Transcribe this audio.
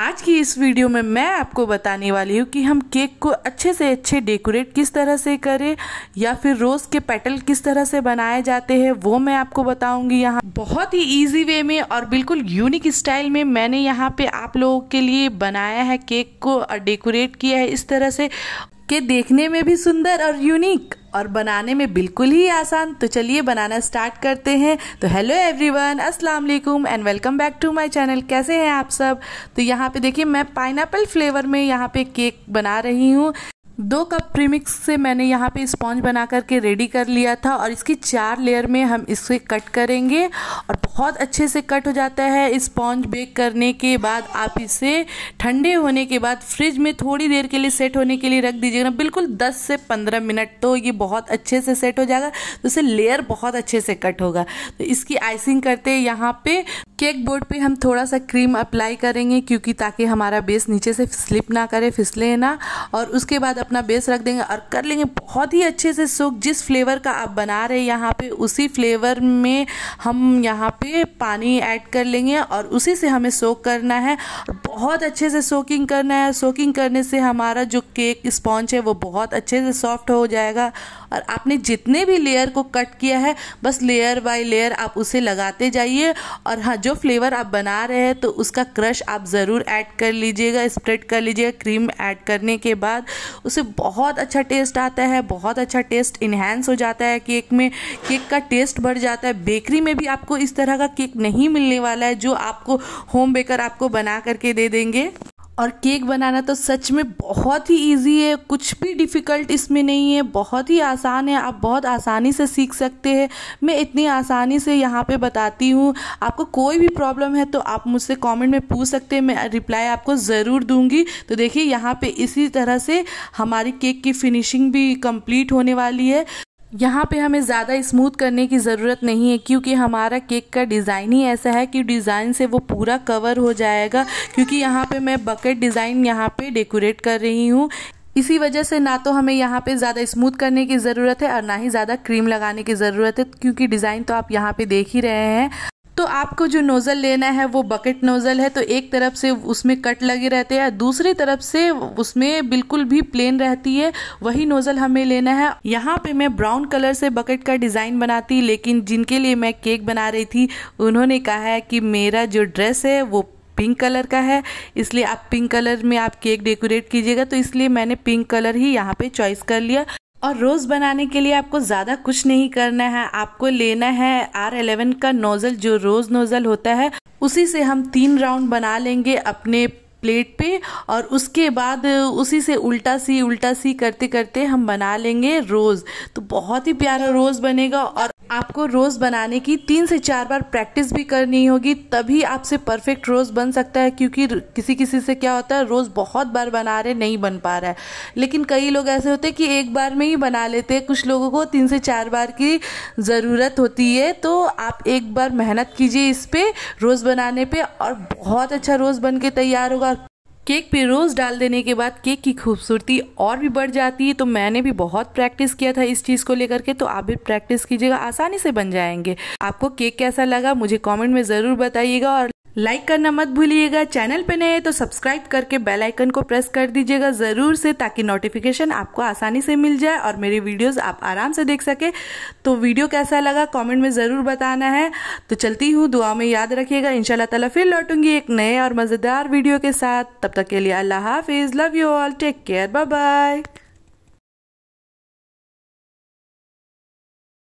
आज की इस वीडियो में मैं आपको बताने वाली हूँ कि हम केक को अच्छे से अच्छे डेकोरेट किस तरह से करें या फिर रोज़ के पेटल किस तरह से बनाए जाते हैं वो मैं आपको बताऊंगी यहाँ बहुत ही इजी वे में और बिल्कुल यूनिक स्टाइल में मैंने यहाँ पे आप लोगों के लिए बनाया है केक को और डेकोरेट किया है इस तरह से के देखने में भी सुंदर और यूनिक और बनाने में बिल्कुल ही आसान तो चलिए बनाना स्टार्ट करते हैं तो हेलो एवरीवन अस्सलाम वालेकुम and welcome back to my channel कैसे हैं आप सब तो यहाँ पे देखिए मैं पाइन फ्लेवर में यहाँ पे केक बना रही हूँ दो कप प्रीमिक्स से मैंने यहाँ पे स्पॉन्ज बना करके रेडी कर लिया था और इसकी चार लेयर में हम इसे कट करेंगे और बहुत अच्छे से कट हो जाता है स्पॉन्ज बेक करने के बाद आप इसे ठंडे होने के बाद फ्रिज में थोड़ी देर के लिए सेट होने के लिए रख दीजिएगा बिल्कुल 10 से 15 मिनट तो ये बहुत अच्छे से सेट हो जाएगा तो इसे लेयर बहुत अच्छे से कट होगा तो इसकी आइसिंग करते यहाँ पर केक बोर्ड पे हम थोड़ा सा क्रीम अप्लाई करेंगे क्योंकि ताकि हमारा बेस नीचे से स्लिप ना करे फिसले ना और उसके बाद अपना बेस रख देंगे और कर लेंगे बहुत ही अच्छे से सोख जिस फ्लेवर का आप बना रहे हैं यहाँ पे उसी फ्लेवर में हम यहाँ पे पानी ऐड कर लेंगे और उसी से हमें सोक करना है बहुत अच्छे से सोकिंग करना है सोकिंग करने से हमारा जो केक स्पॉन्च है वो बहुत अच्छे से सॉफ्ट हो जाएगा और आपने जितने भी लेयर को कट किया है बस लेयर बाय लेयर आप उसे लगाते जाइए और हाँ जो फ्लेवर आप बना रहे हैं तो उसका क्रश आप ज़रूर ऐड कर लीजिएगा स्प्रेड कर लीजिएगा क्रीम ऐड करने के बाद उसे बहुत अच्छा टेस्ट आता है बहुत अच्छा टेस्ट इन्हेंस हो जाता है केक में केक का टेस्ट बढ़ जाता है बेकरी में भी आपको इस तरह का केक नहीं मिलने वाला है जो आपको होम बेकर आपको बना करके दे देंगे और केक बनाना तो सच में बहुत ही इजी है कुछ भी डिफ़िकल्ट इसमें नहीं है बहुत ही आसान है आप बहुत आसानी से सीख सकते हैं मैं इतनी आसानी से यहाँ पे बताती हूँ आपको कोई भी प्रॉब्लम है तो आप मुझसे कमेंट में पूछ सकते हैं मैं रिप्लाई आपको ज़रूर दूँगी तो देखिए यहाँ पे इसी तरह से हमारी केक की फिनिशिंग भी कम्प्लीट होने वाली है यहाँ पे हमें ज़्यादा स्मूथ करने की ज़रूरत नहीं है क्योंकि हमारा केक का डिज़ाइन ही ऐसा है कि डिज़ाइन से वो पूरा कवर हो जाएगा क्योंकि यहाँ पे मैं बकेट डिज़ाइन यहाँ पे डेकोरेट कर रही हूँ इसी वजह से ना तो हमें यहाँ पे ज़्यादा स्मूथ करने की ज़रूरत है और ना ही ज़्यादा क्रीम लगाने की ज़रूरत है क्योंकि डिज़ाइन तो आप यहाँ पर देख ही रहे हैं तो आपको जो नोज़ल लेना है वो बकेट नोज़ल है तो एक तरफ से उसमें कट लगे रहते हैं दूसरी तरफ से उसमें बिल्कुल भी प्लेन रहती है वही नोज़ल हमें लेना है यहाँ पे मैं ब्राउन कलर से बकेट का डिज़ाइन बनाती लेकिन जिनके लिए मैं केक बना रही थी उन्होंने कहा है कि मेरा जो ड्रेस है वो पिंक कलर का है इसलिए आप पिंक कलर में आप केक डेकोरेट कीजिएगा तो इसलिए मैंने पिंक कलर ही यहाँ पे चॉइस कर लिया और रोज़ बनाने के लिए आपको ज़्यादा कुछ नहीं करना है आपको लेना है आर एलेवन का नोज़ल जो रोज़ नोज़ल होता है उसी से हम तीन राउंड बना लेंगे अपने प्लेट पे और उसके बाद उसी से उल्टा सी उल्टा सी करते करते हम बना लेंगे रोज़ तो बहुत ही प्यारा रोज़ बनेगा और आपको रोज़ बनाने की तीन से चार बार प्रैक्टिस भी करनी होगी तभी आपसे परफेक्ट रोज़ बन सकता है क्योंकि किसी किसी से क्या होता है रोज़ बहुत बार बना रहे नहीं बन पा रहा है लेकिन कई लोग ऐसे होते हैं कि एक बार में ही बना लेते हैं कुछ लोगों को तीन से चार बार की ज़रूरत होती है तो आप एक बार मेहनत कीजिए इस पर रोज़ बनाने पर और बहुत अच्छा रोज़ बन के तैयार होगा केक पे रोज़ डाल देने के बाद केक की खूबसूरती और भी बढ़ जाती है तो मैंने भी बहुत प्रैक्टिस किया था इस चीज़ को लेकर के तो आप भी प्रैक्टिस कीजिएगा आसानी से बन जाएंगे आपको केक कैसा लगा मुझे कमेंट में ज़रूर बताइएगा और लाइक करना मत भूलिएगा चैनल पे नए तो सब्सक्राइब करके बेल आइकन को प्रेस कर दीजिएगा ज़रूर से ताकि नोटिफिकेशन आपको आसानी से मिल जाए और मेरे वीडियोस आप आराम से देख सके तो वीडियो कैसा लगा कमेंट में ज़रूर बताना है तो चलती हूँ दुआ में याद रखिएगा इन ताला फिर लौटूंगी एक नए और मज़ेदार वीडियो के साथ तब तक के लिए अल्लाह हाफिज़ love you all take care bye bye